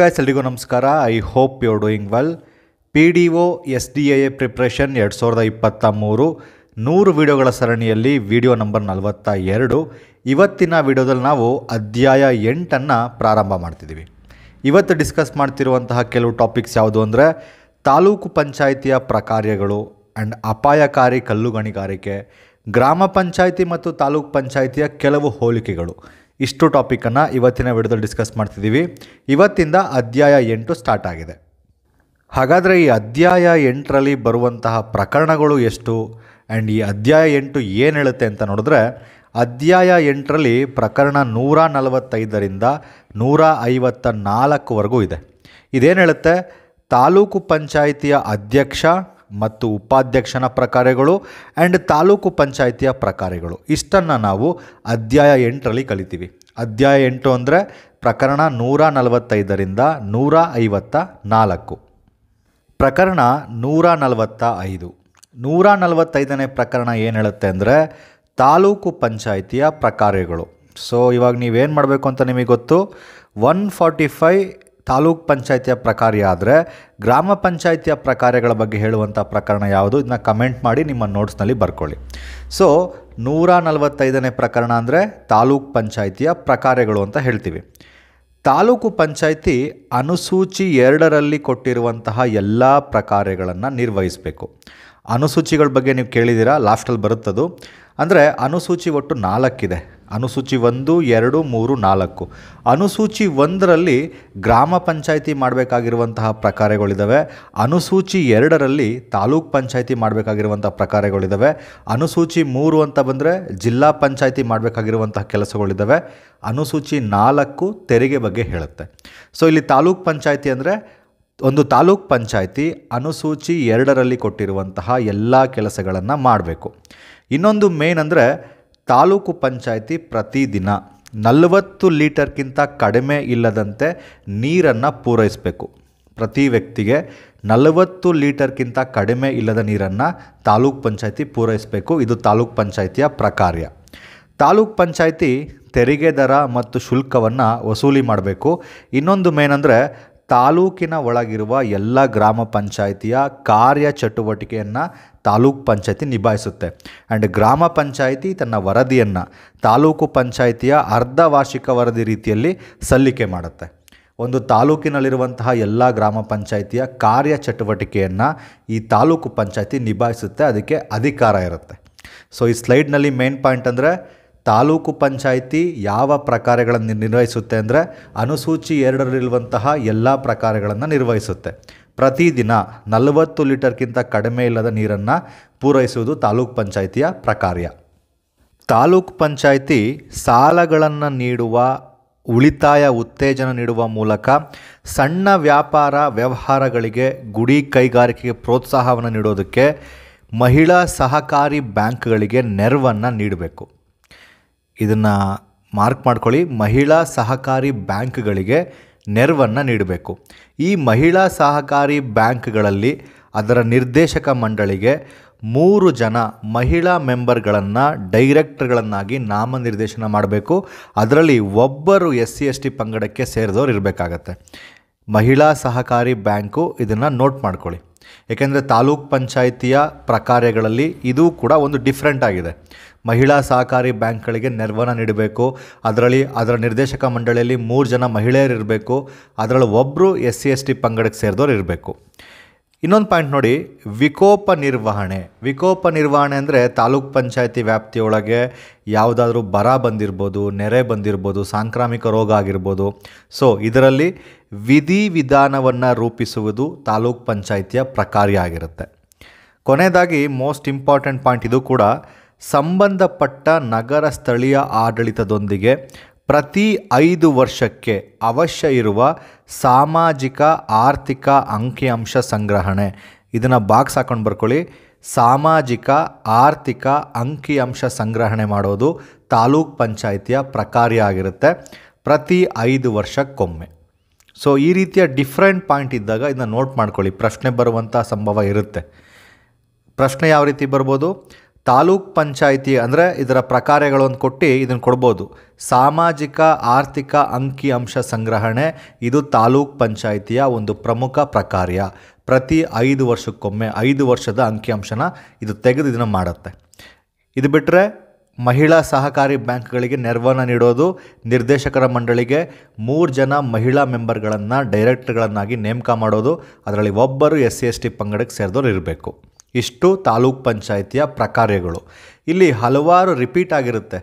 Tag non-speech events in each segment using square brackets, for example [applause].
guys ಎಲ್ರಿಗೂ ನಮಸ್ಕಾರ I hope you doing well P D O S D A preparation ಎರಡು ಸಾವಿರದ ಇಪ್ಪತ್ತ ಮೂರು ನೂರು ವಿಡಿಯೋಗಳ ಸರಣಿಯಲ್ಲಿ ವಿಡಿಯೋ ನಂಬರ್ ನಲವತ್ತ ಎರಡು ಇವತ್ತಿನ ವಿಡಿಯೋದಲ್ಲಿ ನಾವು ಅಧ್ಯಾಯ ಎಂಟನ್ನು ಪ್ರಾರಂಭ ಮಾಡ್ತಿದ್ದೀವಿ ಇವತ್ತು ಡಿಸ್ಕಸ್ ಮಾಡ್ತಿರುವಂತಹ ಕೆಲವು ಟಾಪಿಕ್ಸ್ ಯಾವುದು ಅಂದರೆ ತಾಲೂಕು ಪಂಚಾಯಿತಿಯ ಪ್ರಕಾರ್ಯಗಳು ಆ್ಯಂಡ್ ಅಪಾಯಕಾರಿ ಕಲ್ಲು ಗಣಿಗಾರಿಕೆ ಗ್ರಾಮ ಪಂಚಾಯಿತಿ ಮತ್ತು ತಾಲೂಕು ಪಂಚಾಯಿತಿಯ ಕೆಲವು ಹೋಲಿಕೆಗಳು ಇಷ್ಟು ಟಾಪಿಕನ್ನು ಇವತ್ತಿನ ವಿಡಿಯೋದಲ್ಲಿ ಡಿಸ್ಕಸ್ ಮಾಡ್ತಿದ್ದೀವಿ ಇವತ್ತಿಂದ ಅಧ್ಯಾಯ ಎಂಟು ಸ್ಟಾರ್ಟ್ ಆಗಿದೆ ಹಾಗಾದರೆ ಈ ಅಧ್ಯಾಯ ಎಂಟರಲ್ಲಿ ಬರುವಂತಹ ಪ್ರಕರಣಗಳು ಎಷ್ಟು ಆ್ಯಂಡ್ ಈ ಅಧ್ಯಾಯ ಎಂಟು ಏನು ಹೇಳುತ್ತೆ ಅಂತ ನೋಡಿದ್ರೆ ಅಧ್ಯಾಯ ಎಂಟರಲ್ಲಿ ಪ್ರಕರಣ ನೂರ ನಲವತ್ತೈದರಿಂದ ನೂರ ಐವತ್ತ ನಾಲ್ಕುವರೆಗೂ ಇದೆ ಇದೇನು ಹೇಳುತ್ತೆ ತಾಲೂಕು ಪಂಚಾಯಿತಿಯ ಅಧ್ಯಕ್ಷ ಮತ್ತು ಉಪಾಧ್ಯಕ್ಷನ ಪ್ರಕಾರಗಳು ಆ್ಯಂಡ್ ತಾಲೂಕು ಪಂಚಾಯಿತಿಯ ಪ್ರಕಾರಗಳು ಇಷ್ಟನ್ನು ನಾವು ಅಧ್ಯಾಯ ಎಂಟರಲ್ಲಿ ಕಲಿತೀವಿ ಅಧ್ಯಾಯ ಎಂಟು ಅಂದರೆ ಪ್ರಕರಣ ನೂರ ನಲವತ್ತೈದರಿಂದ ನೂರ ಐವತ್ತ ನಾಲ್ಕು ಪ್ರಕರಣ ನೂರ ನಲವತ್ತ ಐದು ನೂರ ನಲವತ್ತೈದನೇ ಪ್ರಕರಣ ಏನು ಹೇಳುತ್ತೆ ಅಂದರೆ ತಾಲೂಕು ಪಂಚಾಯಿತಿಯ ಪ್ರಕಾರಗಳು ಸೊ ಇವಾಗ ನೀವೇನು ಮಾಡಬೇಕು ಅಂತ ನಿಮಗೆ ಗೊತ್ತು ಒನ್ ಫಾರ್ಟಿ ಫೈ ತಾಲೂಕ್ ಪಂಚಾಯತಿಯ ಪ್ರಕಾರ ಆದರೆ ಗ್ರಾಮ ಪಂಚಾಯತಿಯ ಪ್ರಕಾರಗಳ ಬಗ್ಗೆ ಹೇಳುವಂಥ ಪ್ರಕರಣ ಯಾವುದು ಇದನ್ನ ಕಮೆಂಟ್ ಮಾಡಿ ನಿಮ್ಮ ನೋಟ್ಸ್ನಲ್ಲಿ ಬರ್ಕೊಳ್ಳಿ ಸೊ ನೂರ ನಲವತ್ತೈದನೇ ಪ್ರಕರಣ ಅಂದರೆ ತಾಲೂಕ್ ಪಂಚಾಯತಿಯ ಪ್ರಕಾರಗಳು ಅಂತ ಹೇಳ್ತೀವಿ ತಾಲೂಕು ಪಂಚಾಯಿತಿ ಅನುಸೂಚಿ ಎರಡರಲ್ಲಿ ಕೊಟ್ಟಿರುವಂತಹ ಎಲ್ಲ ಪ್ರಕಾರಗಳನ್ನು ನಿರ್ವಹಿಸಬೇಕು ಅನುಸೂಚಿಗಳ ಬಗ್ಗೆ ನೀವು ಕೇಳಿದ್ದೀರಾ ಲಾಸ್ಟಲ್ಲಿ ಬರುತ್ತದು ಅಂದರೆ ಅನುಸೂಚಿ ಒಟ್ಟು ನಾಲ್ಕಿದೆ ಅನುಸೂಚಿ ಒಂದು ಎರಡು ಮೂರು ನಾಲ್ಕು ಅನುಸೂಚಿ ಒಂದರಲ್ಲಿ ಗ್ರಾಮ ಪಂಚಾಯಿತಿ ಮಾಡಬೇಕಾಗಿರುವಂತಹ ಪ್ರಕಾರಗಳಿದ್ದಾವೆ ಅನುಸೂಚಿ ಎರಡರಲ್ಲಿ ತಾಲೂಕ್ ಪಂಚಾಯಿತಿ ಮಾಡಬೇಕಾಗಿರುವಂಥ ಪ್ರಕಾರಗಳಿದ್ದಾವೆ ಅನುಸೂಚಿ ಮೂರು ಅಂತ ಬಂದರೆ ಜಿಲ್ಲಾ ಪಂಚಾಯಿತಿ ಮಾಡಬೇಕಾಗಿರುವಂತಹ ಕೆಲಸಗಳಿದ್ದಾವೆ ಅನುಸೂಚಿ ನಾಲ್ಕು ತೆರಿಗೆ ಬಗ್ಗೆ ಹೇಳುತ್ತೆ ಸೊ ಇಲ್ಲಿ ತಾಲೂಕ್ ಪಂಚಾಯಿತಿ ಅಂದರೆ ಒಂದು ತಾಲೂಕ್ ಪಂಚಾಯಿತಿ ಅನುಸೂಚಿ ಎರಡರಲ್ಲಿ ಕೊಟ್ಟಿರುವಂತಹ ಎಲ್ಲ ಕೆಲಸಗಳನ್ನು ಮಾಡಬೇಕು ಇನ್ನೊಂದು ಮೇನ್ ಅಂದರೆ ತಾಲೂಕು ಪಂಚಾಯಿತಿ ಪ್ರತಿದಿನ ನಲವತ್ತು ಲೀಟರ್ಗಿಂತ ಕಡಿಮೆ ಇಲ್ಲದಂತೆ ನೀರನ್ನು ಪೂರೈಸಬೇಕು ಪ್ರತಿ ವ್ಯಕ್ತಿಗೆ ನಲವತ್ತು ಲೀಟರ್ಗಿಂತ ಕಡಿಮೆ ಇಲ್ಲದ ನೀರನ್ನು ತಾಲೂಕ್ ಪಂಚಾಯಿತಿ ಪೂರೈಸಬೇಕು ಇದು ತಾಲೂಕ್ ಪಂಚಾಯಿತಿಯ ಪ್ರಕಾರ್ಯ ತಾಲೂಕ್ ಪಂಚಾಯಿತಿ ತೆರಿಗೆ ದರ ಮತ್ತು ಶುಲ್ಕವನ್ನು ವಸೂಲಿ ಮಾಡಬೇಕು ಇನ್ನೊಂದು ಮೇನ್ ಅಂದರೆ ತಾಲೂಕಿನ ಒಳಗಿರುವ ಎಲ್ಲ ಗ್ರಾಮ ಪಂಚಾಯಿತಿಯ ಕಾರ್ಯ ಚಟುವಟಿಕೆಯನ್ನು ತಾಲೂಕು ಪಂಚಾಯಿತಿ ನಿಭಾಯಿಸುತ್ತೆ ಆ್ಯಂಡ್ ಗ್ರಾಮ ಪಂಚಾಯಿತಿ ತನ್ನ ವರದಿಯನ್ನು ತಾಲೂಕು ಪಂಚಾಯಿತಿಯ ಅರ್ಧ ವಾರ್ಷಿಕ ವರದಿ ರೀತಿಯಲ್ಲಿ ಸಲ್ಲಿಕೆ ಮಾಡುತ್ತೆ ಒಂದು ತಾಲೂಕಿನಲ್ಲಿರುವಂತಹ ಎಲ್ಲ ಗ್ರಾಮ ಪಂಚಾಯಿತಿಯ ಕಾರ್ಯ ಚಟುವಟಿಕೆಯನ್ನು ಈ ತಾಲೂಕು ಪಂಚಾಯಿತಿ ನಿಭಾಯಿಸುತ್ತೆ ಅದಕ್ಕೆ ಅಧಿಕಾರ ಇರುತ್ತೆ ಸೊ ಈ ಸ್ಲೈಡ್ನಲ್ಲಿ ಮೇನ್ ಪಾಯಿಂಟ್ ಅಂದರೆ ತಾಲೂಕು ಪಂಚಾಯಿತಿ ಯಾವ ಪ್ರಕಾರಗಳನ್ನು ನಿರ್ವಹಿಸುತ್ತೆ ಅಂದರೆ ಅನುಸೂಚಿ ಎರಡರಲ್ಲಿರುವಂತಹ ಎಲ್ಲ ಪ್ರಕಾರಗಳನ್ನು ನಿರ್ವಹಿಸುತ್ತೆ ಪ್ರತಿದಿನ ನಲವತ್ತು ಲೀಟರ್ಗಿಂತ ಕಡಿಮೆ ಇಲ್ಲದ ನೀರನ್ನು ಪೂರೈಸುವುದು ತಾಲೂಕು ಪಂಚಾಯಿತಿಯ ಪ್ರಕಾರ್ಯ ತಾಲೂಕು ಪಂಚಾಯಿತಿ ಸಾಲಗಳನ್ನು ನೀಡುವ ಉಳಿತಾಯ ಉತ್ತೇಜನ ನೀಡುವ ಮೂಲಕ ಸಣ್ಣ ವ್ಯಾಪಾರ ವ್ಯವಹಾರಗಳಿಗೆ ಗುಡಿ ಕೈಗಾರಿಕೆಗೆ ಪ್ರೋತ್ಸಾಹವನ್ನು ನೀಡೋದಕ್ಕೆ ಮಹಿಳಾ ಸಹಕಾರಿ ಬ್ಯಾಂಕ್ಗಳಿಗೆ ನೆರವನ್ನು ನೀಡಬೇಕು ಇದನ್ನು ಮಾರ್ಕ್ ಮಾಡ್ಕೊಳ್ಳಿ ಮಹಿಳಾ ಸಹಕಾರಿ ಬ್ಯಾಂಕ್ಗಳಿಗೆ ನೆರವನ್ನು ನೀಡಬೇಕು ಈ ಮಹಿಳಾ ಸಹಕಾರಿ ಬ್ಯಾಂಕ್ಗಳಲ್ಲಿ ಅದರ ನಿರ್ದೇಶಕ ಮಂಡಳಿಗೆ ಮೂರು ಜನ ಮಹಿಳಾ ಮೆಂಬರ್ಗಳನ್ನು ಡೈರೆಕ್ಟರ್ಗಳನ್ನಾಗಿ ನಾಮನಿರ್ದೇಶನ ಮಾಡಬೇಕು ಅದರಲ್ಲಿ ಒಬ್ಬರು ಎಸ್ ಸಿ ಎಸ್ ಟಿ ಪಂಗಡಕ್ಕೆ ಸೇರಿದವರು ಇರಬೇಕಾಗತ್ತೆ ಮಹಿಳಾ ಸಹಕಾರಿ ಬ್ಯಾಂಕು ಇದನ್ನು ನೋಟ್ ಮಾಡ್ಕೊಳ್ಳಿ ಏಕೆಂದರೆ ತಾಲೂಕ್ ಪಂಚಾಯಿತಿಯ ಪ್ರಕಾರಗಳಲ್ಲಿ ಇದು ಕೂಡ ಒಂದು ಡಿಫ್ರೆಂಟ್ ಆಗಿದೆ ಮಹಿಳಾ ಸಹಕಾರಿ ಬ್ಯಾಂಕ್ಗಳಿಗೆ ನೆರವನ್ನು ನೀಡಬೇಕು ಅದರಲ್ಲಿ ಅದರ ನಿರ್ದೇಶಕ ಮಂಡಳಿಯಲ್ಲಿ ಮೂರು ಜನ ಮಹಿಳೆಯರು ಇರಬೇಕು ಅದರಲ್ಲಿ ಒಬ್ಬರು ಎಸ್ ಸಿ ಎಸ್ ಟಿ ಪಂಗಡಕ್ಕೆ ಸೇರಿದವರು ಇರಬೇಕು ಇನ್ನೊಂದು ಪಾಯಿಂಟ್ ನೋಡಿ ವಿಕೋಪ ನಿರ್ವಹಣೆ ವಿಕೋಪ ನಿರ್ವಹಣೆ ಅಂದರೆ ತಾಲೂಕ್ ಪಂಚಾಯತಿ ವ್ಯಾಪ್ತಿಯೊಳಗೆ ಯಾವುದಾದ್ರೂ ಬರ ಬಂದಿರ್ಬೋದು ನೆರೆ ಬಂದಿರ್ಬೋದು ಸಾಂಕ್ರಾಮಿಕ ರೋಗ ಆಗಿರ್ಬೋದು ಸೊ ಇದರಲ್ಲಿ ವಿಧಿ ರೂಪಿಸುವುದು ತಾಲೂಕ್ ಪಂಚಾಯಿತಿಯ ಪ್ರಕಾರ ಆಗಿರುತ್ತೆ ಕೊನೆಯದಾಗಿ ಮೋಸ್ಟ್ ಇಂಪಾರ್ಟೆಂಟ್ ಪಾಯಿಂಟ್ ಇದು ಕೂಡ ಸಂಬಂಧಪಟ್ಟ ನಗರ ಸ್ಥಳೀಯ ಆಡಳಿತದೊಂದಿಗೆ ಪ್ರತಿ ಐದು ವರ್ಷಕ್ಕೆ ಅವಶ್ಯ ಇರುವ ಸಾಮಾಜಿಕ ಆರ್ಥಿಕ ಅಂಕಿಅಂಶ ಸಂಗ್ರಹಣೆ ಇದನ್ನು ಬಾಕ್ಸ್ ಹಾಕ್ಕೊಂಡು ಬರ್ಕೊಳ್ಳಿ ಸಾಮಾಜಿಕ ಆರ್ಥಿಕ ಅಂಕಿಅಂಶ ಸಂಗ್ರಹಣೆ ಮಾಡೋದು ತಾಲೂಕ್ ಪಂಚಾಯಿತಿಯ ಪ್ರಕಾರಿಯಾಗಿರುತ್ತೆ ಆಗಿರುತ್ತೆ ಪ್ರತಿ ಐದು ವರ್ಷಕ್ಕೊಮ್ಮೆ ಸೊ ಈ ರೀತಿಯ ಡಿಫ್ರೆಂಟ್ ಪಾಯಿಂಟ್ ಇದ್ದಾಗ ಇದನ್ನ ನೋಟ್ ಮಾಡ್ಕೊಳ್ಳಿ ಪ್ರಶ್ನೆ ಬರುವಂಥ ಸಂಭವ ಇರುತ್ತೆ ಪ್ರಶ್ನೆ ಯಾವ ರೀತಿ ಬರ್ಬೋದು ತಾಲೂಕ್ ಪಂಚಾಯಿತಿ ಅಂದರೆ ಇದರ ಪ್ರಕಾರಗಳನ್ನು ಕೊಟ್ಟು ಇದನ್ನು ಕೊಡ್ಬೋದು ಸಾಮಾಜಿಕ ಆರ್ಥಿಕ ಅಂಕಿ ಅಂಶ ಸಂಗ್ರಹಣೆ ಇದು ತಾಲೂಕ್ ಪಂಚಾಯಿತಿಯ ಒಂದು ಪ್ರಮುಖ ಪ್ರಕಾರ್ಯ ಪ್ರತಿ ಐದು ವರ್ಷಕ್ಕೊಮ್ಮೆ ಐದು ವರ್ಷದ ಅಂಕಿಅಂಶನ ಇದು ತೆಗೆದು ಇದನ್ನು ಮಾಡುತ್ತೆ ಇದು ಬಿಟ್ಟರೆ ಮಹಿಳಾ ಸಹಕಾರಿ ಬ್ಯಾಂಕ್ಗಳಿಗೆ ನೆರವನ್ನು ನೀಡೋದು ನಿರ್ದೇಶಕರ ಮಂಡಳಿಗೆ ಮೂರು ಜನ ಮಹಿಳಾ ಮೆಂಬರ್ಗಳನ್ನು ಡೈರೆಕ್ಟರ್ಗಳನ್ನಾಗಿ ನೇಮಕ ಮಾಡೋದು ಅದರಲ್ಲಿ ಒಬ್ಬರು ಎಸ್ ಸಿ ಎಸ್ ಟಿ ಪಂಗಡಕ್ಕೆ ಸೇರಿದವರು ಇರಬೇಕು ಇಷ್ಟು ತಾಲೂಕ್ ಪಂಚಾಯಿತಿಯ ಪ್ರಕಾರಗಳು ಇಲ್ಲಿ ಹಲವಾರು ರಿಪೀಟ್ ಆಗಿರುತ್ತೆ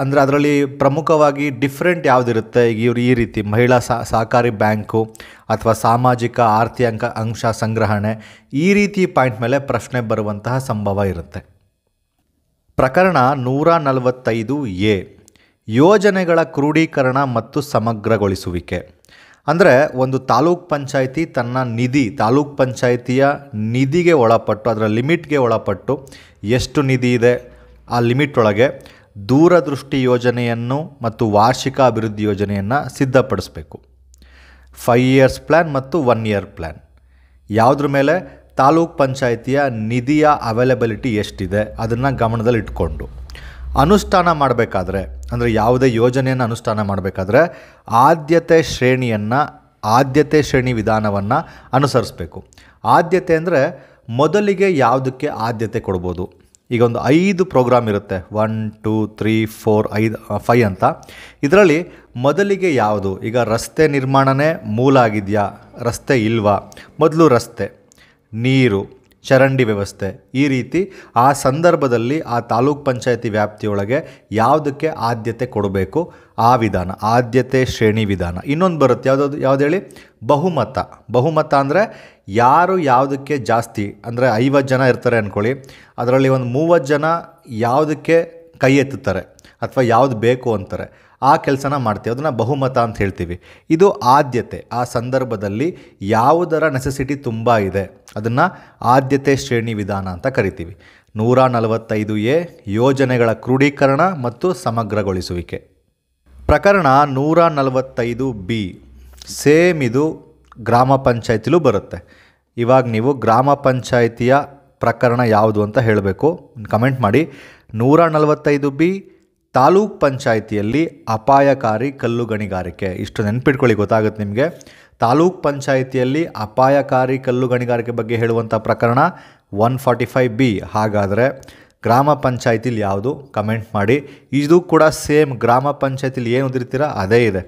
ಅಂದರೆ ಅದರಲ್ಲಿ ಪ್ರಮುಖವಾಗಿ ಡಿಫ್ರೆಂಟ್ ಯಾವುದಿರುತ್ತೆ ಇವರು ಈ ರೀತಿ ಮಹಿಳಾ ಸಹಕಾರಿ ಬ್ಯಾಂಕು ಅಥವಾ ಸಾಮಾಜಿಕ ಆರ್ಥಿಕ ಅಂಕ ಅಂಶ ಸಂಗ್ರಹಣೆ ಈ ರೀತಿ ಪಾಯಿಂಟ್ ಮೇಲೆ ಪ್ರಶ್ನೆ ಬರುವಂತಹ ಸಂಭವ ಇರುತ್ತೆ ಪ್ರಕರಣ ನೂರ ನಲವತ್ತೈದು ಎ ಯೋಜನೆಗಳ ಕ್ರೋಢೀಕರಣ ಮತ್ತು ಸಮಗ್ರಗೊಳಿಸುವಿಕೆ ಅಂದರೆ ಒಂದು ತಾಲೂಕ್ ಪಂಚಾಯಿತಿ ತನ್ನ ನಿಧಿ ತಾಲೂಕ್ ಪಂಚಾಯಿತಿಯ ನಿಧಿಗೆ ಒಳಪಟ್ಟು ಅದರ ಲಿಮಿಟ್ಗೆ ಒಳಪಟ್ಟು ಎಷ್ಟು ನಿಧಿ ಇದೆ ಆ ಲಿಮಿಟ್ ಒಳಗೆ ದೂರದೃಷ್ಟಿ ಯೋಜನೆಯನ್ನು ಮತ್ತು ವಾರ್ಷಿಕ ಅಭಿವೃದ್ಧಿ ಯೋಜನೆಯನ್ನು ಸಿದ್ಧಪಡಿಸಬೇಕು ಫೈವ್ ಇಯರ್ಸ್ ಪ್ಲ್ಯಾನ್ ಮತ್ತು ಒನ್ ಇಯರ್ ಪ್ಲ್ಯಾನ್ ಯಾವುದ್ರ ಮೇಲೆ ತಾಲೂಕ್ ಪಂಚಾಯಿತಿಯ ನಿಧಿಯ ಅವೈಲಬಿಲಿಟಿ ಎಷ್ಟಿದೆ ಅದನ್ನು ಗಮನದಲ್ಲಿಟ್ಕೊಂಡು ಅನುಷ್ಠಾನ ಮಾಡಬೇಕಾದ್ರೆ ಅಂದರೆ ಯಾವುದೇ ಯೋಜನೆಯನ್ನು ಅನುಷ್ಠಾನ ಮಾಡಬೇಕಾದ್ರೆ ಆದ್ಯತೆ ಶ್ರೇಣಿಯನ್ನು ಆದ್ಯತೆ ಶ್ರೇಣಿ ವಿಧಾನವನ್ನು ಅನುಸರಿಸಬೇಕು ಆದ್ಯತೆ ಅಂದರೆ ಮೊದಲಿಗೆ ಯಾವುದಕ್ಕೆ ಆದ್ಯತೆ ಕೊಡ್ಬೋದು ಈಗ ಒಂದು ಐದು ಪ್ರೋಗ್ರಾಮ್ ಇರುತ್ತೆ ಒನ್ ಟೂ ತ್ರೀ ಫೋರ್ ಐದು ಫೈ ಅಂತ ಇದರಲ್ಲಿ ಮೊದಲಿಗೆ ಯಾವುದು ಈಗ ರಸ್ತೆ ನಿರ್ಮಾಣನೇ ಮೂಲ ಆಗಿದೆಯಾ ರಸ್ತೆ ಇಲ್ವಾ ಮೊದಲು ರಸ್ತೆ ನೀರು ಚರಂಡಿ ವ್ಯವಸ್ಥೆ ಈ ರೀತಿ ಆ ಸಂದರ್ಭದಲ್ಲಿ ಆ ತಾಲೂಕ್ ಪಂಚಾಯತಿ ವ್ಯಾಪ್ತಿಯೊಳಗೆ ಯಾವುದಕ್ಕೆ ಆದ್ಯತೆ ಕೊಡಬೇಕು ಆ ವಿಧಾನ ಆದ್ಯತೆ ಶ್ರೇಣಿ ವಿಧಾನ ಇನ್ನೊಂದು ಬರುತ್ತೆ ಯಾವುದಾದ್ರು ಯಾವ್ದು ಹೇಳಿ ಬಹುಮತ ಬಹುಮತ ಅಂದರೆ ಯಾರು ಯಾವುದಕ್ಕೆ ಜಾಸ್ತಿ ಅಂದರೆ ಐವತ್ತು ಜನ ಇರ್ತಾರೆ ಅಂದ್ಕೊಳ್ಳಿ ಅದರಲ್ಲಿ ಒಂದು ಮೂವತ್ತು ಜನ ಯಾವುದಕ್ಕೆ ಕೈ ಎತ್ತುತ್ತಾರೆ ಅಥವಾ ಯಾವುದು ಬೇಕು ಅಂತಾರೆ ಆ ಕೆಲಸನ ಮಾಡ್ತೀವಿ ಅದನ್ನು ಬಹುಮತ ಅಂತ ಹೇಳ್ತೀವಿ ಇದು ಆದ್ಯತೆ ಆ ಸಂದರ್ಭದಲ್ಲಿ ಯಾವುದರ ನೆಸೆಸಿಟಿ ತುಂಬ ಇದೆ ಅದನ್ನು ಆದ್ಯತೆ ಶ್ರೇಣಿ ವಿಧಾನ ಅಂತ ಕರಿತೀವಿ ನೂರ ನಲವತ್ತೈದು ಎ ಯೋಜನೆಗಳ ಕ್ರೋಢೀಕರಣ ಮತ್ತು ಸಮಗ್ರಗೊಳಿಸುವಿಕೆ ಪ್ರಕರಣ ನೂರ ನಲವತ್ತೈದು ಬಿ ಸೇಮ್ ಇದು ಗ್ರಾಮ ಪಂಚಾಯತಿಲೂ ಬರುತ್ತೆ ಇವಾಗ ನೀವು ಗ್ರಾಮ ಪಂಚಾಯಿತಿಯ ಪ್ರಕರಣ ಯಾವುದು ಅಂತ ಹೇಳಬೇಕು ಕಮೆಂಟ್ ಮಾಡಿ ನೂರ ನಲವತ್ತೈದು ಬಿ ತಾಲೂಕ್ ಪಂಚಾಯಿತಿಯಲ್ಲಿ ಅಪಾಯಕಾರಿ ಕಲ್ಲು ಗಣಿಗಾರಿಕೆ ಇಷ್ಟು ನೆನ್ಪಿಟ್ಕೊಳ್ಳಿ ಗೊತ್ತಾಗುತ್ತೆ ನಿಮಗೆ ತಾಲೂಕ್ ಪಂಚಾಯಿತಿಯಲ್ಲಿ ಅಪಾಯಕಾರಿ ಕಲ್ಲು ಗಣಿಗಾರಿಕೆ ಬಗ್ಗೆ ಹೇಳುವಂಥ ಪ್ರಕರಣ ಒನ್ ಫಾರ್ಟಿ ಫೈವ್ ಬಿ ಹಾಗಾದರೆ ಗ್ರಾಮ ಪಂಚಾಯಿತಿಲಿ ಯಾವುದು ಕಮೆಂಟ್ ಮಾಡಿ ಇದು ಕೂಡ ಸೇಮ್ ಗ್ರಾಮ ಪಂಚಾಯಿತಿಲಿ ಏನು ಉದಿರ್ತೀರ ಅದೇ ಇದೆ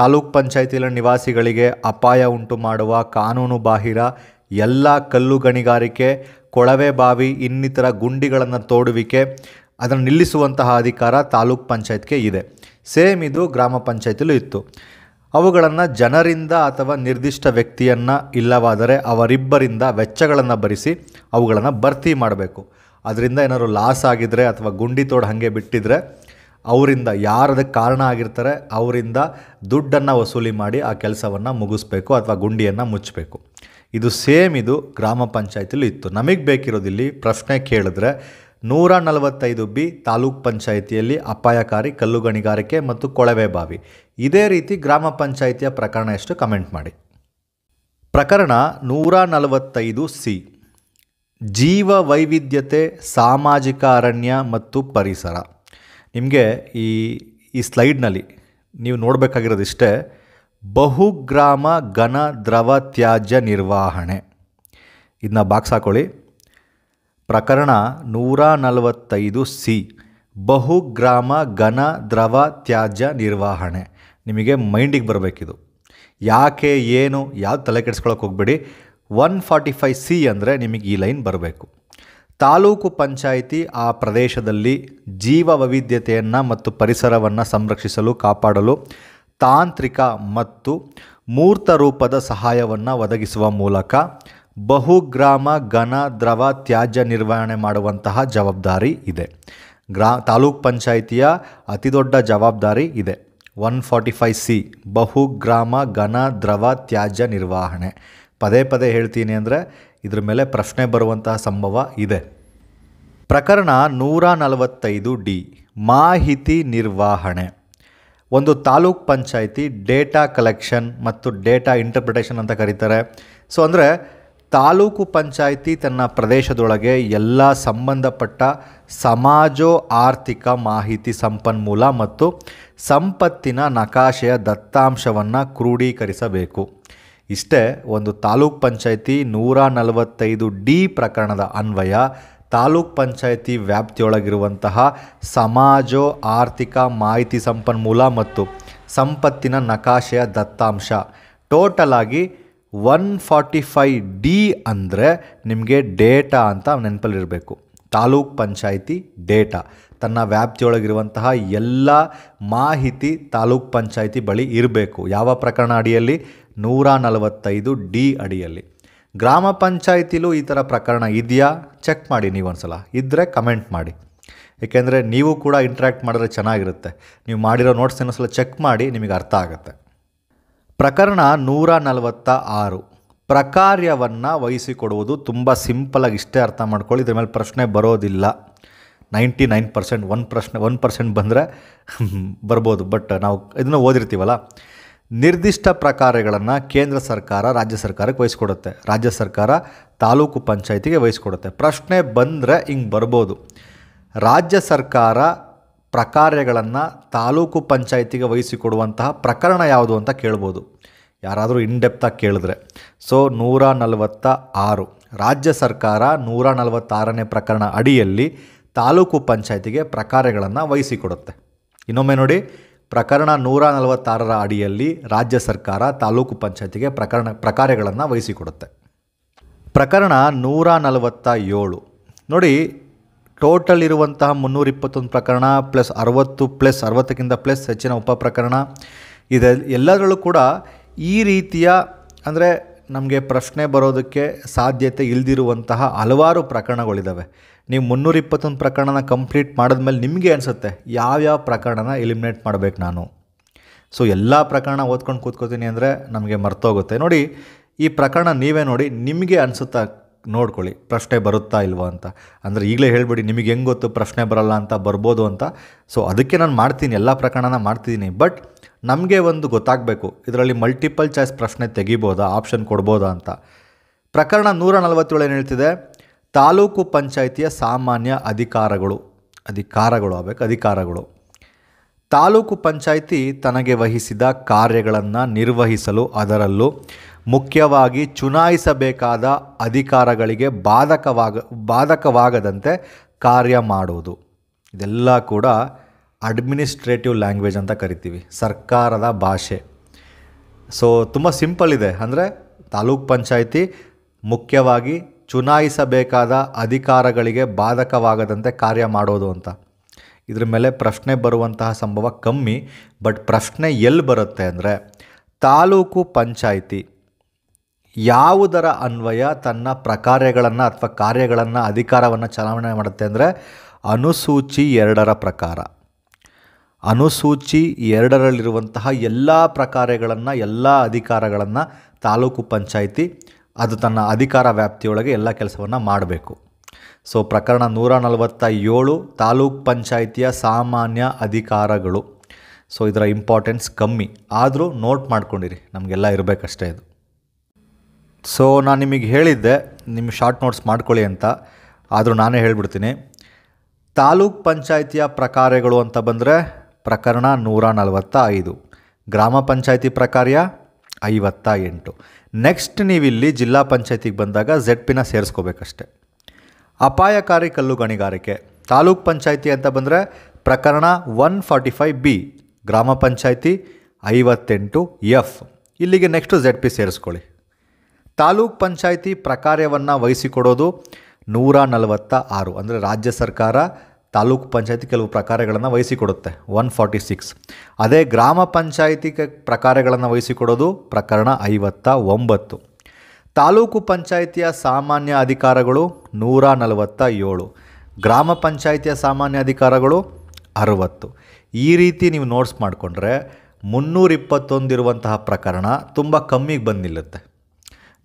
ತಾಲೂಕ್ ಪಂಚಾಯಿತಿಯಲ್ಲಿ ನಿವಾಸಿಗಳಿಗೆ ಅಪಾಯ ಉಂಟು ಮಾಡುವ ಕಾನೂನು ಬಾಹಿರ ಎಲ್ಲ ಕಲ್ಲು ಗಣಿಗಾರಿಕೆ ಕೊಳವೆ ಬಾವಿ ಇನ್ನಿತರ ಗುಂಡಿಗಳನ್ನು ತೋಡುವಿಕೆ ಅದನ್ನು ನಿಲ್ಲಿಸುವಂತಹ ಅಧಿಕಾರ ತಾಲೂಕ್ ಪಂಚಾಯತ್ಗೆ ಇದೆ ಸೇಮ್ ಇದು ಗ್ರಾಮ ಪಂಚಾಯತಿಲೂ ಇತ್ತು ಅವುಗಳನ್ನು ಜನರಿಂದ ಅಥವಾ ನಿರ್ದಿಷ್ಟ ವ್ಯಕ್ತಿಯನ್ನು ಇಲ್ಲವಾದರೆ ಅವರಿಬ್ಬರಿಂದ ವೆಚ್ಚಗಳನ್ನು ಭರಿಸಿ ಅವುಗಳನ್ನು ಭರ್ತಿ ಮಾಡಬೇಕು ಅದರಿಂದ ಏನಾದರೂ ಲಾಸ್ ಆಗಿದರೆ ಅಥವಾ ಗುಂಡಿ ತೋಡು ಹಾಗೆ ಬಿಟ್ಟಿದ್ರೆ ಅವರಿಂದ ಯಾರದಕ್ಕೆ ಕಾರಣ ಆಗಿರ್ತಾರೆ ಅವರಿಂದ ದುಡ್ಡನ್ನು ವಸೂಲಿ ಮಾಡಿ ಆ ಕೆಲಸವನ್ನು ಮುಗಿಸ್ಬೇಕು ಅಥವಾ ಗುಂಡಿಯನ್ನು ಮುಚ್ಚಬೇಕು ಇದು ಸೇಮ್ ಇದು ಗ್ರಾಮ ಪಂಚಾಯತಿಲೂ ಇತ್ತು ನಮಗೆ ಬೇಕಿರೋದಿಲ್ಲಿ ಪ್ರಶ್ನೆ ಕೇಳಿದ್ರೆ ನೂರ ನಲವತ್ತೈದು ಬಿ ತಾಲೂಕ್ ಪಂಚಾಯಿತಿಯಲ್ಲಿ ಅಪಾಯಕಾರಿ ಕಲ್ಲು ಗಣಿಗಾರಿಕೆ ಮತ್ತು ಕೊಳವೆ ಬಾವಿ ಇದೇ ರೀತಿ ಗ್ರಾಮ ಪಂಚಾಯಿತಿಯ ಪ್ರಕರಣ ಎಷ್ಟು ಕಮೆಂಟ್ ಮಾಡಿ ಪ್ರಕರಣ ನೂರ ನಲವತ್ತೈದು ಸಿ ಜೀವ ವೈವಿಧ್ಯತೆ ಸಾಮಾಜಿಕ ಅರಣ್ಯ ಮತ್ತು ಪರಿಸರ ನಿಮಗೆ ಈ ಈ ಸ್ಲೈಡ್ನಲ್ಲಿ ನೀವು ನೋಡಬೇಕಾಗಿರೋದಿಷ್ಟೇ ಬಹುಗ್ರಾಮ ಘನ ದ್ರವ ತ್ಯಾಜ್ಯ ನಿರ್ವಹಣೆ ಇದನ್ನ ಬಾಕ್ಸ್ ಹಾಕೊಳ್ಳಿ ಪ್ರಕರಣ ನೂರ ನಲವತ್ತೈದು ಸಿ ಬಹುಗ್ರಾಮ ಘನ ದ್ರವ ತ್ಯಾಜ್ಯ ನಿರ್ವಹಣೆ ನಿಮಗೆ ಮೈಂಡಿಗೆ ಬರಬೇಕಿದು ಯಾಕೆ ಏನು ಯಾವ ತಲೆ ಕೆಡಿಸ್ಕೊಳಕ್ಕೆ ಹೋಗಬೇಡಿ ಒನ್ ಫಾರ್ಟಿ ಫೈ ಸಿ ಅಂದರೆ ನಿಮಗೆ ಈ ಲೈನ್ ಬರಬೇಕು ತಾಲೂಕು ಪಂಚಾಯಿತಿ ಆ ಪ್ರದೇಶದಲ್ಲಿ ಜೀವ ವೈವಿಧ್ಯತೆಯನ್ನು ಮತ್ತು ಪರಿಸರವನ್ನು ಸಂರಕ್ಷಿಸಲು ಕಾಪಾಡಲು ತಾಂತ್ರಿಕ ಮತ್ತು ಮೂರ್ತ ರೂಪದ ಸಹಾಯವನ್ನು ಒದಗಿಸುವ ಮೂಲಕ ಬಹುಗ್ರಾಮ ಘನ ದ್ರವ ತ್ಯಾಜ್ಯ ನಿರ್ವಹಣೆ ಮಾಡುವಂತಹ ಜವಾಬ್ದಾರಿ ಇದೆ ಗ್ರಾ ತಾಲೂಕ್ ಪಂಚಾಯಿತಿಯ ಅತಿದೊಡ್ಡ ಜವಾಬ್ದಾರಿ ಇದೆ ಒನ್ ಫಾರ್ಟಿ ಫೈ ಸಿ ಬಹುಗ್ರಾಮ ಘನ ದ್ರವ ತ್ಯಾಜ್ಯ ನಿರ್ವಹಣೆ ಪದೇ ಪದೇ ಹೇಳ್ತೀನಿ ಅಂದರೆ ಇದ್ರ ಮೇಲೆ ಪ್ರಶ್ನೆ ಬರುವಂತಹ ಸಂಭವ ಇದೆ ಪ್ರಕರಣ ನೂರ ನಲವತ್ತೈದು ಡಿ ಮಾಹಿತಿ ನಿರ್ವಹಣೆ ಒಂದು ತಾಲೂಕ್ ಪಂಚಾಯಿತಿ ಡೇಟಾ ಕಲೆಕ್ಷನ್ ಮತ್ತು ಡೇಟಾ ಇಂಟರ್ಪ್ರಿಟೇಷನ್ ಅಂತ ಕರೀತಾರೆ ಸೊ ಅಂದರೆ ತಾಲೂಕು ಪಂಚಾಯಿತಿ ತನ್ನ ಪ್ರದೇಶದೊಳಗೆ ಎಲ್ಲ ಸಂಬಂಧಪಟ್ಟ ಸಮಾಜೋ ಆರ್ಥಿಕ ಮಾಹಿತಿ ಸಂಪನ್ಮೂಲ ಮತ್ತು ಸಂಪತ್ತಿನ ನಕಾಶೆಯ ದತ್ತಾಂಶವನ್ನು ಕ್ರೋಢೀಕರಿಸಬೇಕು ಇಷ್ಟೇ ಒಂದು ತಾಲೂಕ್ ಪಂಚಾಯಿತಿ ನೂರ ನಲವತ್ತೈದು ಡಿ ಪ್ರಕರಣದ ಅನ್ವಯ ತಾಲೂಕ್ ಪಂಚಾಯಿತಿ ವ್ಯಾಪ್ತಿಯೊಳಗಿರುವಂತಹ ಸಮಾಜೋ ಆರ್ಥಿಕ ಮಾಹಿತಿ ಸಂಪನ್ಮೂಲ ಮತ್ತು ಸಂಪತ್ತಿನ ನಕಾಶೆಯ ದತ್ತಾಂಶ ಟೋಟಲ್ ಆಗಿ ಒನ್ ಫಾರ್ಟಿ ಫೈ ಡಿ ಅಂದರೆ ನಿಮಗೆ ಡೇಟಾ ಅಂತ ನೆನಪಲ್ಲಿರಬೇಕು ತಾಲೂಕ್ ಪಂಚಾಯಿತಿ ಡೇಟಾ ತನ್ನ ವ್ಯಾಪ್ತಿಯೊಳಗಿರುವಂತಹ ಎಲ್ಲ ಮಾಹಿತಿ ತಾಲೂಕ್ ಪಂಚಾಯಿತಿ ಬಳಿ ಇರಬೇಕು ಯಾವ ಪ್ರಕರಣ ಅಡಿಯಲ್ಲಿ ನೂರ ನಲವತ್ತೈದು ಡಿ ಅಡಿಯಲ್ಲಿ ಗ್ರಾಮ ಪಂಚಾಯಿತಿಲೂ ಈ ಥರ ಪ್ರಕರಣ ಇದೆಯಾ ಚೆಕ್ ಮಾಡಿ ಸಲ ಇದ್ದರೆ ಕಮೆಂಟ್ ಮಾಡಿ ಏಕೆಂದರೆ ನೀವು ಕೂಡ ಇಂಟ್ರ್ಯಾಕ್ಟ್ ಮಾಡಿದ್ರೆ ಚೆನ್ನಾಗಿರುತ್ತೆ ನೀವು ಮಾಡಿರೋ ನೋಟ್ಸ್ ಸಲ ಚೆಕ್ ಮಾಡಿ ನಿಮಗೆ ಅರ್ಥ ಆಗುತ್ತೆ ಪ್ರಕರಣ ನೂರ ನಲವತ್ತ ಆರು ಪ್ರಕಾರ್ಯವನ್ನು ವಹಿಸಿಕೊಡುವುದು ತುಂಬ ಸಿಂಪಲಾಗಿ ಇಷ್ಟೇ ಅರ್ಥ ಮಾಡ್ಕೊಳ್ಳಿ ಇದ್ರ ಮೇಲೆ ಪ್ರಶ್ನೆ ಬರೋದಿಲ್ಲ ನೈಂಟಿ ನೈನ್ ಪರ್ಸೆಂಟ್ ಒನ್ ಪ್ರಶ್ನೆ ಒನ್ ಪರ್ಸೆಂಟ್ ಬಂದರೆ [laughs] ಬರ್ಬೋದು ಬಟ್ ನಾವು ಇದನ್ನು ಓದಿರ್ತೀವಲ್ಲ ನಿರ್ದಿಷ್ಟ ಪ್ರಕಾರಗಳನ್ನು ಕೇಂದ್ರ ಸರ್ಕಾರ ರಾಜ್ಯ ಸರ್ಕಾರಕ್ಕೆ ವಹಿಸ್ಕೊಡುತ್ತೆ ರಾಜ್ಯ ಸರ್ಕಾರ ತಾಲೂಕು ಪಂಚಾಯಿತಿಗೆ ವಹಿಸ್ಕೊಡುತ್ತೆ ಪ್ರಶ್ನೆ ಬಂದರೆ ಹಿಂಗೆ ಬರ್ಬೋದು ರಾಜ್ಯ ಸರ್ಕಾರ ಪ್ರಕಾರ್ಯಗಳನ್ನು ತಾಲೂಕು ಪಂಚಾಯಿತಿಗೆ ವಹಿಸಿಕೊಡುವಂತಹ ಪ್ರಕರಣ ಯಾವುದು ಅಂತ ಕೇಳ್ಬೋದು ಯಾರಾದರೂ ಇನ್ಡೆಪ್ತಾಗಿ ಕೇಳಿದ್ರೆ ಸೊ ನೂರ ನಲವತ್ತ ಆರು ರಾಜ್ಯ ಸರ್ಕಾರ ನೂರ ನಲವತ್ತಾರನೇ ಪ್ರಕರಣ ಅಡಿಯಲ್ಲಿ ತಾಲೂಕು ಪಂಚಾಯತಿಗೆ ಪ್ರಕಾರಗಳನ್ನು ವಹಿಸಿಕೊಡುತ್ತೆ ಇನ್ನೊಮ್ಮೆ ನೋಡಿ ಪ್ರಕರಣ ನೂರ ನಲವತ್ತಾರರ ಅಡಿಯಲ್ಲಿ ರಾಜ್ಯ ಸರ್ಕಾರ ತಾಲೂಕು ಪಂಚಾಯತಿಗೆ ಪ್ರಕರಣ ಪ್ರಕಾರಗಳನ್ನು ವಹಿಸಿಕೊಡುತ್ತೆ ಪ್ರಕರಣ ನೂರ ನಲವತ್ತ ಏಳು ನೋಡಿ ಟೋಟಲ್ ಇರುವಂತಹ ಮುನ್ನೂರ ಇಪ್ಪತ್ತೊಂದು ಪ್ರಕರಣ ಪ್ಲಸ್ ಅರವತ್ತು ಪ್ಲಸ್ ಅರವತ್ತಕ್ಕಿಂತ ಪ್ಲಸ್ ಹೆಚ್ಚಿನ ಉಪ ಪ್ರಕರಣ ಇದೆ ಎಲ್ಲದರಲ್ಲೂ ಕೂಡ ಈ ರೀತಿಯ ಅಂದರೆ ನಮಗೆ ಪ್ರಶ್ನೆ ಬರೋದಕ್ಕೆ ಸಾಧ್ಯತೆ ಇಲ್ದಿರುವಂತಹ ಹಲವಾರು ಪ್ರಕರಣಗಳಿದ್ದಾವೆ ನೀವು ಮುನ್ನೂರ ಇಪ್ಪತ್ತೊಂದು ಪ್ರಕರಣನ ಕಂಪ್ಲೀಟ್ ಮಾಡಿದ್ಮೇಲೆ ನಿಮಗೆ ಅನಿಸುತ್ತೆ ಯಾವ್ಯಾವ ಪ್ರಕರಣನ ಎಲಿಮಿನೇಟ್ ಮಾಡಬೇಕು ನಾನು ಸೊ ಎಲ್ಲ ಪ್ರಕರಣ ಓದ್ಕೊಂಡು ಕೂತ್ಕೋತೀನಿ ಅಂದರೆ ನಮಗೆ ಮರ್ತೋಗುತ್ತೆ ನೋಡಿ ಈ ಪ್ರಕರಣ ನೀವೇ ನೋಡಿ ನಿಮಗೆ ಅನಿಸುತ್ತಾ ನೋಡ್ಕೊಳ್ಳಿ ಪ್ರಶ್ನೆ ಬರುತ್ತಾ ಇಲ್ವೋ ಅಂತ ಅಂದರೆ ಈಗಲೇ ಹೇಳಿಬಿಡಿ ನಿಮಗೆ ಹೆಂಗೆ ಗೊತ್ತು ಪ್ರಶ್ನೆ ಬರಲ್ಲ ಅಂತ ಬರ್ಬೋದು ಅಂತ ಸೊ ಅದಕ್ಕೆ ನಾನು ಮಾಡ್ತೀನಿ ಎಲ್ಲ ಪ್ರಕರಣನ ಮಾಡ್ತಿದ್ದೀನಿ ಬಟ್ ನಮಗೆ ಒಂದು ಗೊತ್ತಾಗಬೇಕು ಇದರಲ್ಲಿ ಮಲ್ಟಿಪಲ್ ಚಾಯ್ಸ್ ಪ್ರಶ್ನೆ ತೆಗಿಬೋದಾ ಆಪ್ಷನ್ ಕೊಡ್ಬೋದಾ ಅಂತ ಪ್ರಕರಣ ನೂರ ನಲವತ್ತೇಳು ಏನು ಹೇಳ್ತಿದೆ ತಾಲೂಕು ಪಂಚಾಯಿತಿಯ ಸಾಮಾನ್ಯ ಅಧಿಕಾರಗಳು ಅಧಿಕಾರಗಳು ಆಗಬೇಕು ಅಧಿಕಾರಗಳು ತಾಲೂಕು ಪಂಚಾಯಿತಿ ತನಗೆ ವಹಿಸಿದ ಕಾರ್ಯಗಳನ್ನು ನಿರ್ವಹಿಸಲು ಅದರಲ್ಲೂ ಮುಖ್ಯವಾಗಿ ಚುನಾಯಿಸಬೇಕಾದ ಅಧಿಕಾರಗಳಿಗೆ ಬಾಧಕವಾಗ ಬಾಧಕವಾಗದಂತೆ ಕಾರ್ಯ ಮಾಡುವುದು ಇದೆಲ್ಲ ಕೂಡ ಅಡ್ಮಿನಿಸ್ಟ್ರೇಟಿವ್ ಲ್ಯಾಂಗ್ವೇಜ್ ಅಂತ ಕರಿತೀವಿ ಸರ್ಕಾರದ ಭಾಷೆ ಸೊ ತುಂಬ ಸಿಂಪಲ್ ಇದೆ ಅಂದರೆ ತಾಲೂಕ್ ಪಂಚಾಯಿತಿ ಮುಖ್ಯವಾಗಿ ಚುನಾಯಿಸಬೇಕಾದ ಅಧಿಕಾರಗಳಿಗೆ ಬಾಧಕವಾಗದಂತೆ ಕಾರ್ಯ ಮಾಡೋದು ಅಂತ ಇದ್ರ ಮೇಲೆ ಪ್ರಶ್ನೆ ಬರುವಂತಹ ಸಂಭವ ಕಮ್ಮಿ ಬಟ್ ಪ್ರಶ್ನೆ ಎಲ್ಲಿ ಬರುತ್ತೆ ಅಂದರೆ ತಾಲೂಕು ಪಂಚಾಯಿತಿ ಯಾವುದರ ಅನ್ವಯ ತನ್ನ ಪ್ರಕಾರ್ಯಗಳನ್ನು ಅಥವಾ ಕಾರ್ಯಗಳನ್ನು ಅಧಿಕಾರವನ್ನು ಚಲಾವಣೆ ಮಾಡುತ್ತೆ ಅಂದರೆ ಅನುಸೂಚಿ ಎರಡರ ಪ್ರಕಾರ ಅನುಸೂಚಿ ಎರಡರಲ್ಲಿರುವಂತಹ ಎಲ್ಲ ಪ್ರಕಾರಗಳನ್ನು ಎಲ್ಲ ಅಧಿಕಾರಗಳನ್ನು ತಾಲೂಕು ಪಂಚಾಯಿತಿ ಅದು ತನ್ನ ಅಧಿಕಾರ ವ್ಯಾಪ್ತಿಯೊಳಗೆ ಎಲ್ಲ ಕೆಲಸವನ್ನು ಮಾಡಬೇಕು ಸೊ ಪ್ರಕರಣ ನೂರ ನಲವತ್ತ ಏಳು ತಾಲೂಕ್ ಪಂಚಾಯಿತಿಯ ಸಾಮಾನ್ಯ ಅಧಿಕಾರಗಳು ಸೊ ಇದರ ಇಂಪಾರ್ಟೆನ್ಸ್ ಕಮ್ಮಿ ಆದರೂ ನೋಟ್ ಮಾಡ್ಕೊಂಡಿರಿ ನಮಗೆಲ್ಲ ಇರಬೇಕಷ್ಟೇ ಇದು ಸೊ ನಾನು ನಿಮಗೆ ಹೇಳಿದ್ದೆ ನಿಮ್ಮ ಶಾರ್ಟ್ ನೋಟ್ಸ್ ಮಾಡ್ಕೊಳ್ಳಿ ಅಂತ ಆದರೂ ನಾನೇ ಹೇಳಿಬಿಡ್ತೀನಿ ತಾಲೂಕ್ ಪಂಚಾಯಿತಿಯ ಪ್ರಕಾರಗಳು ಅಂತ ಬಂದರೆ ಪ್ರಕರಣ ನೂರ ನಲವತ್ತ ಐದು ಗ್ರಾಮ ಪಂಚಾಯಿತಿ ಪ್ರಕಾರ ಐವತ್ತ ಎಂಟು ನೆಕ್ಸ್ಟ್ ನೀವಿಲ್ಲಿ ಜಿಲ್ಲಾ ಪಂಚಾಯತಿಗೆ ಬಂದಾಗ ಝೆಡ್ ಪಿನ ಸೇರಿಸ್ಕೋಬೇಕಷ್ಟೆ ಅಪಾಯಕಾರಿ ಕಲ್ಲು ಗಣಿಗಾರಿಕೆ ತಾಲೂಕ್ ಪಂಚಾಯಿತಿ ಅಂತ ಬಂದರೆ ಪ್ರಕರಣ ಒನ್ ಫಾರ್ಟಿ ಫೈವ್ ಬಿ ಗ್ರಾಮ ಪಂಚಾಯಿತಿ ಐವತ್ತೆಂಟು ಎಫ್ ಇಲ್ಲಿಗೆ ನೆಕ್ಸ್ಟು ಝೆಡ್ ಪಿ ಸೇರಿಸ್ಕೊಳ್ಳಿ ತಾಲೂಕ್ ಪಂಚಾಯಿತಿ ಪ್ರಕಾರ್ಯವನ್ನು ವಹಿಸಿಕೊಡೋದು ನೂರ ನಲವತ್ತ ಆರು ಅಂದರೆ ರಾಜ್ಯ ಸರ್ಕಾರ ತಾಲೂಕು ಪಂಚಾಯತಿ ಕೆಲವು ಪ್ರಕಾರಗಳನ್ನು ವಹಿಸಿಕೊಡುತ್ತೆ ಒನ್ ಫಾರ್ಟಿ ಸಿಕ್ಸ್ ಅದೇ ಗ್ರಾಮ ಪಂಚಾಯಿತಿ ಪ್ರಕಾರಗಳನ್ನು ವಹಿಸಿಕೊಡೋದು ಪ್ರಕರಣ ಐವತ್ತ ಒಂಬತ್ತು ತಾಲೂಕು ಪಂಚಾಯಿತಿಯ ಸಾಮಾನ್ಯ ಅಧಿಕಾರಗಳು ನೂರ ನಲವತ್ತ ಏಳು ಗ್ರಾಮ ಪಂಚಾಯಿತಿಯ ಸಾಮಾನ್ಯ ಅಧಿಕಾರಗಳು ಅರುವತ್ತು ಈ ರೀತಿ ನೀವು ನೋಟ್ಸ್ ಮಾಡಿಕೊಂಡ್ರೆ ಮುನ್ನೂರಿಪ್ಪತ್ತೊಂದಿರುವಂತಹ ಪ್ರಕರಣ ತುಂಬ ಕಮ್ಮಿಗೆ ನಿಲ್ಲುತ್ತೆ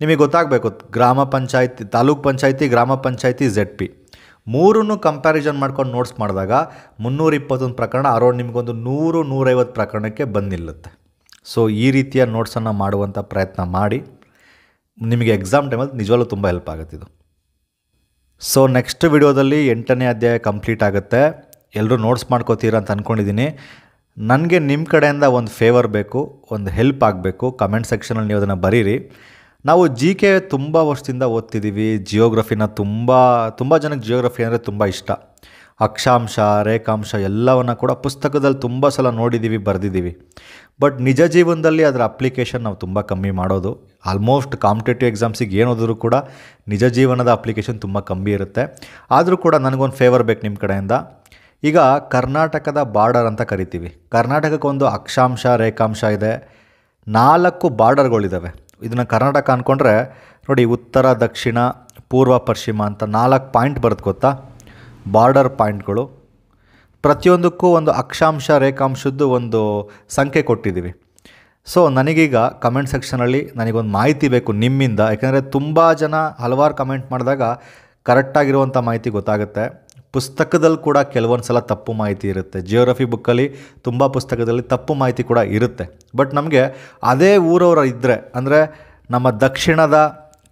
ನಿಮಗೆ ಗೊತ್ತಾಗಬೇಕು ಗ್ರಾಮ ಪಂಚಾಯತಿ ತಾಲೂಕ್ ಪಂಚಾಯಿತಿ ಗ್ರಾಮ ಪಂಚಾಯಿತಿ ಝೆಡ್ ಪಿ ಮೂರನ್ನು ಕಂಪ್ಯಾರಿಸನ್ ಮಾಡ್ಕೊಂಡು ನೋಟ್ಸ್ ಮಾಡಿದಾಗ ಮುನ್ನೂರ ಇಪ್ಪತ್ತೊಂದು ಪ್ರಕರಣ ಅರೌಂಡ್ ನಿಮಗೊಂದು ನೂರು ನೂರೈವತ್ತು ಪ್ರಕರಣಕ್ಕೆ ಬಂದು ಸೊ ಈ ರೀತಿಯ ನೋಟ್ಸನ್ನು ಮಾಡುವಂಥ ಪ್ರಯತ್ನ ಮಾಡಿ ನಿಮಗೆ ಎಕ್ಸಾಮ್ ಟೈಮಲ್ಲಿ ನಿಜವಲ್ಲೂ ತುಂಬ ಹೆಲ್ಪ್ ಆಗುತ್ತೆ ಇದು ಸೊ ನೆಕ್ಸ್ಟ್ ವಿಡಿಯೋದಲ್ಲಿ ಎಂಟನೇ ಅಧ್ಯಾಯ ಕಂಪ್ಲೀಟ್ ಆಗುತ್ತೆ ಎಲ್ಲರೂ ನೋಟ್ಸ್ ಮಾಡ್ಕೋತೀರ ಅಂತ ಅಂದ್ಕೊಂಡಿದ್ದೀನಿ ನನಗೆ ನಿಮ್ಮ ಕಡೆಯಿಂದ ಒಂದು ಫೇವರ್ ಬೇಕು ಒಂದು ಹೆಲ್ಪ್ ಆಗಬೇಕು ಕಮೆಂಟ್ ಸೆಕ್ಷನಲ್ಲಿ ನೀವು ಅದನ್ನು ಬರೀರಿ ನಾವು ಜಿ ಕೆ ತುಂಬ ವರ್ಷದಿಂದ ಓದ್ತಿದ್ದೀವಿ ಜಿಯೋಗ್ರಫಿನ ತುಂಬ ತುಂಬ ಜನಕ್ಕೆ ಜಿಯೋಗ್ರಫಿ ಅಂದರೆ ತುಂಬ ಇಷ್ಟ ಅಕ್ಷಾಂಶ ರೇಖಾಂಶ ಎಲ್ಲವನ್ನು ಕೂಡ ಪುಸ್ತಕದಲ್ಲಿ ತುಂಬ ಸಲ ನೋಡಿದ್ದೀವಿ ಬರೆದಿದ್ದೀವಿ ಬಟ್ ನಿಜ ಜೀವನದಲ್ಲಿ ಅದರ ಅಪ್ಲಿಕೇಶನ್ ನಾವು ತುಂಬ ಕಮ್ಮಿ ಮಾಡೋದು ಆಲ್ಮೋಸ್ಟ್ ಕಾಂಪಿಟೇಟಿವ್ ಎಕ್ಸಾಮ್ಸಿಗೆ ಏನೋದ್ರೂ ಕೂಡ ನಿಜ ಜೀವನದ ಅಪ್ಲಿಕೇಶನ್ ತುಂಬ ಕಮ್ಮಿ ಇರುತ್ತೆ ಆದರೂ ಕೂಡ ನನಗೊಂದು ಫೇವರ್ ಬೇಕು ನಿಮ್ಮ ಕಡೆಯಿಂದ ಈಗ ಕರ್ನಾಟಕದ ಬಾರ್ಡರ್ ಅಂತ ಕರಿತೀವಿ ಕರ್ನಾಟಕಕ್ಕೊಂದು ಅಕ್ಷಾಂಶ ರೇಖಾಂಶ ಇದೆ ನಾಲ್ಕು ಬಾರ್ಡರ್ಗಳಿದ್ದಾವೆ ಇದನ್ನು ಕರ್ನಾಟಕ ಅಂದ್ಕೊಂಡ್ರೆ ನೋಡಿ ಉತ್ತರ ದಕ್ಷಿಣ ಪೂರ್ವ ಪಶ್ಚಿಮ ಅಂತ ನಾಲ್ಕು ಪಾಯಿಂಟ್ ಬರುತ್ತೆ ಗೊತ್ತಾ ಬಾರ್ಡರ್ ಪಾಯಿಂಟ್ಗಳು ಪ್ರತಿಯೊಂದಕ್ಕೂ ಒಂದು ಅಕ್ಷಾಂಶ ರೇಖಾಂಶದ್ದು ಒಂದು ಸಂಖ್ಯೆ ಕೊಟ್ಟಿದ್ದೀವಿ ಸೊ ನನಗೀಗ ಕಮೆಂಟ್ ಸೆಕ್ಷನಲ್ಲಿ ನನಗೊಂದು ಮಾಹಿತಿ ಬೇಕು ನಿಮ್ಮಿಂದ ಯಾಕೆಂದರೆ ತುಂಬ ಜನ ಹಲವಾರು ಕಮೆಂಟ್ ಮಾಡಿದಾಗ ಕರೆಕ್ಟಾಗಿರುವಂಥ ಮಾಹಿತಿ ಗೊತ್ತಾಗುತ್ತೆ ಪುಸ್ತಕದಲ್ಲಿ ಕೂಡ ಕೆಲವೊಂದು ಸಲ ತಪ್ಪು ಮಾಹಿತಿ ಇರುತ್ತೆ ಜಿಯೋಗ್ರಫಿ ಬುಕ್ಕಲ್ಲಿ ತುಂಬ ಪುಸ್ತಕದಲ್ಲಿ ತಪ್ಪು ಮಾಹಿತಿ ಕೂಡ ಇರುತ್ತೆ ಬಟ್ ನಮಗೆ ಅದೇ ಊರವರು ಇದ್ದರೆ ಅಂದರೆ ನಮ್ಮ ದಕ್ಷಿಣದ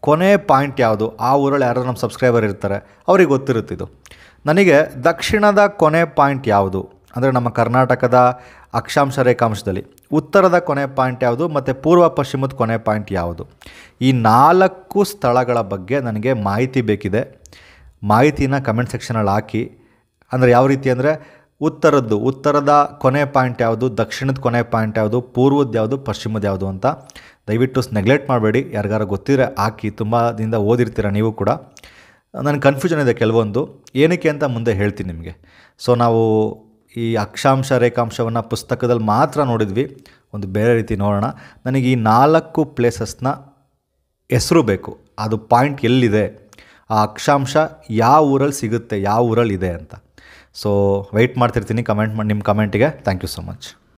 ಕೊನೆ ಪಾಯಿಂಟ್ ಯಾವುದು ಆ ಊರಲ್ಲಿ ಯಾರಾದ್ರು ನಮ್ಮ ಸಬ್ಸ್ಕ್ರೈಬರ್ ಇರ್ತಾರೆ ಅವ್ರಿಗೆ ಗೊತ್ತಿರುತ್ತಿದ್ದು ನನಗೆ ದಕ್ಷಿಣದ ಕೊನೆ ಪಾಯಿಂಟ್ ಯಾವುದು ಅಂದರೆ ನಮ್ಮ ಕರ್ನಾಟಕದ ಅಕ್ಷಾಂಶ ರೇಖಾಂಶದಲ್ಲಿ ಉತ್ತರದ ಕೊನೆ ಪಾಯಿಂಟ್ ಯಾವುದು ಮತ್ತು ಪೂರ್ವ ಪಶ್ಚಿಮದ ಕೊನೆ ಪಾಯಿಂಟ್ ಯಾವುದು ಈ ನಾಲ್ಕು ಸ್ಥಳಗಳ ಬಗ್ಗೆ ನನಗೆ ಮಾಹಿತಿ ಬೇಕಿದೆ ಮಾಹಿತಿನ ಕಮೆಂಟ್ ಸೆಕ್ಷನಲ್ಲಿ ಹಾಕಿ ಅಂದರೆ ಯಾವ ರೀತಿ ಅಂದರೆ ಉತ್ತರದ್ದು ಉತ್ತರದ ಕೊನೆ ಪಾಯಿಂಟ್ ಯಾವುದು ದಕ್ಷಿಣದ ಕೊನೆ ಪಾಯಿಂಟ್ ಯಾವುದು ಪೂರ್ವದ ಯಾವುದು ಪಶ್ಚಿಮದ ಯಾವುದು ಅಂತ ದಯವಿಟ್ಟು ನೆಗ್ಲೆಕ್ಟ್ ಮಾಡಬೇಡಿ ಯಾರಿಗಾರ ಗೊತ್ತಿದ್ರೆ ಹಾಕಿ ತುಂಬ ದಿನದ ಓದಿರ್ತೀರ ನೀವು ಕೂಡ ನನಗೆ ಕನ್ಫ್ಯೂಷನ್ ಇದೆ ಕೆಲವೊಂದು ಏನಕ್ಕೆ ಅಂತ ಮುಂದೆ ಹೇಳ್ತೀನಿ ನಿಮಗೆ ಸೊ ನಾವು ಈ ಅಕ್ಷಾಂಶ ರೇಖಾಂಶವನ್ನು ಪುಸ್ತಕದಲ್ಲಿ ಮಾತ್ರ ನೋಡಿದ್ವಿ ಒಂದು ಬೇರೆ ರೀತಿ ನೋಡೋಣ ನನಗೆ ಈ ನಾಲ್ಕು ಪ್ಲೇಸಸ್ನ ಹೆಸರು ಬೇಕು ಅದು ಪಾಯಿಂಟ್ ಎಲ್ಲಿದೆ ಆ ಅಕ್ಷಾಂಶ ಯಾವ ಊರಲ್ಲಿ ಸಿಗುತ್ತೆ ಯಾವ ಊರಲ್ಲಿ ಇದೆ ಅಂತ ಸೊ ವೆಯ್ಟ್ ಮಾಡ್ತಿರ್ತೀನಿ ಕಮೆಂಟ್ ಮಾಡಿ ನಿಮ್ಮ ಕಮೆಂಟಿಗೆ ಥ್ಯಾಂಕ್ ಯು ಸೊ ಮಚ್